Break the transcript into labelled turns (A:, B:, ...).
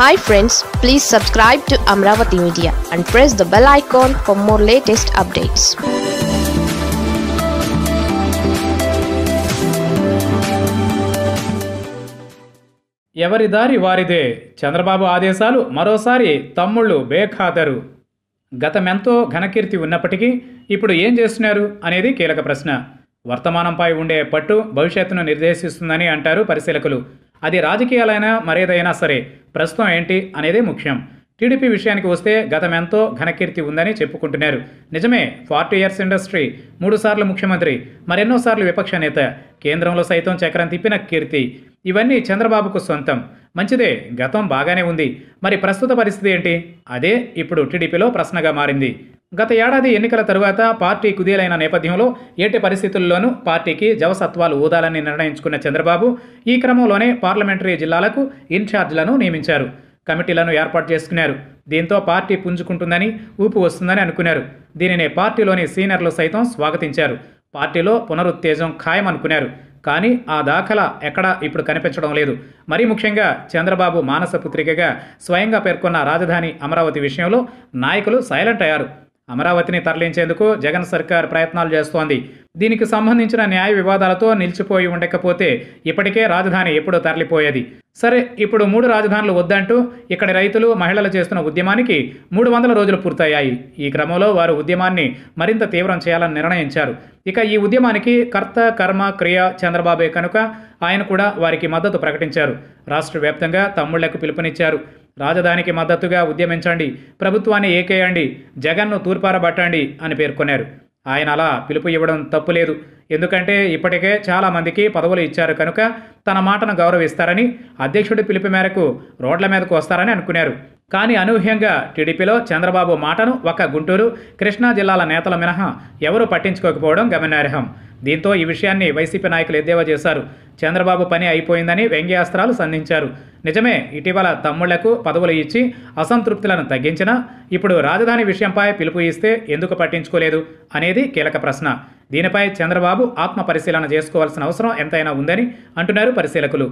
A: hi friends please subscribe to Amaravati media and press the bell icon for more latest updates ఎవరి దారి వారిదే చంద్రబాబు ఆదేశాలు మరోసారి తమ్ముళ్ళు బేఖాదరు గతమెంతో ఘనకీర్తి ఉన్నప్పటికీ ఇప్పుడు ఏం చేస్తున్నారు అనేది కీలక ప్రశ్న వర్తమానంపై ఉండే పట్టు భవిష్యత్తును నిర్దేశిస్తుందని అంటారు పరిశీలకులు అది రాజకీయాలైనా మరేదైనా సరే ప్రస్తుతం ఏంటి అనేదే ముఖ్యం టీడీపీ విషయానికి వస్తే గతమెంతో ఘనకీర్తి ఉందని చెప్పుకుంటున్నారు నిజమే ఫార్టీ ఇయర్స్ ఇండస్ట్రీ మూడుసార్లు ముఖ్యమంత్రి మరెన్నోసార్లు విపక్ష నేత కేంద్రంలో సైతం చక్రం తిప్పిన కీర్తి ఇవన్నీ చంద్రబాబుకు సొంతం మంచిదే గతం బాగానే ఉంది మరి ప్రస్తుత పరిస్థితి ఏంటి అదే ఇప్పుడు టీడీపీలో ప్రశ్నగా మారింది గత ఏడాది ఎన్నికల తరువాత పార్టీ కుదేలైన నేపథ్యంలో ఏటి పరిస్థితుల్లోనూ పార్టీకి జవసత్వాలు ఊదాలని నిర్ణయించుకున్న చంద్రబాబు ఈ క్రమంలోనే పార్లమెంటరీ జిల్లాలకు ఇన్ఛార్జ్లను నియమించారు కమిటీలను ఏర్పాటు చేసుకున్నారు దీంతో పార్టీ పుంజుకుంటుందని ఊపు వస్తుందని అనుకున్నారు దీనిని పార్టీలోని సీనియర్లు సైతం స్వాగతించారు పార్టీలో పునరుత్తేజం ఖాయమనుకున్నారు కానీ ఆ దాఖలా ఎక్కడా ఇప్పుడు కనిపించడం లేదు మరీ ముఖ్యంగా చంద్రబాబు మానసపుత్రికగా స్వయంగా పేర్కొన్న రాజధాని అమరావతి విషయంలో నాయకులు సైలెంట్ అయ్యారు అమరావతిని తరలించేందుకు జగన్ సర్కార్ ప్రయత్నాలు చేస్తోంది దీనికి సంబంధించిన న్యాయ వివాదాలతో నిలిచిపోయి ఉండకపోతే ఇప్పటికే రాజధాని ఎప్పుడో తరలిపోయేది సరే ఇప్పుడు మూడు రాజధానులు వద్దంటూ ఇక్కడి రైతులు మహిళలు చేస్తున్న ఉద్యమానికి మూడు వందల రోజులు పూర్తయ్యాయి ఈ క్రమంలో వారు ఉద్యమాన్ని మరింత తీవ్రం చేయాలని నిర్ణయించారు ఇక ఈ ఉద్యమానికి కర్త కర్మ క్రియ చంద్రబాబే కనుక ఆయన కూడా వారికి మద్దతు ప్రకటించారు రాష్ట్ర వ్యాప్తంగా తమ్ముళ్లకు పిలుపునిచ్చారు రాజధానికి మద్దతుగా ఉద్యమించండి ప్రభుత్వాన్ని ఏకేయండి జగన్ను తూర్పారబట్టండి అని పేర్కొన్నారు ఆయన అలా పిలుపు ఇవ్వడం తప్పులేదు ఎందుకంటే ఇప్పటికే చాలామందికి పదవులు ఇచ్చారు కనుక తన మాటను గౌరవిస్తారని అధ్యక్షుడి పిలుపు మేరకు రోడ్ల మీదకు వస్తారని అనుకున్నారు కానీ అనూహ్యంగా టీడీపీలో చంద్రబాబు మాటను ఒక గుంటూరు కృష్ణా జిల్లాల నేతల మినహా ఎవరూ పట్టించుకోకపోవడం గమనార్హం దీంతో ఈ విషయాన్ని వైసీపీ నాయకులు ఎద్దేవా చేశారు చంద్రబాబు పని అయిపోయిందని వ్యంగ్యాస్త్రాలు సంధించారు నిజమే ఇటీవల తమ్ముళ్లకు పదవులు ఇచ్చి అసంతృప్తులను తగ్గించినా ఇప్పుడు రాజధాని విషయంపై పిలుపు ఇస్తే ఎందుకు పట్టించుకోలేదు అనేది కీలక ప్రశ్న దీనిపై చంద్రబాబు ఆత్మ పరిశీలన చేసుకోవాల్సిన అవసరం ఎంతైనా ఉందని అంటున్నారు పరిశీలకులు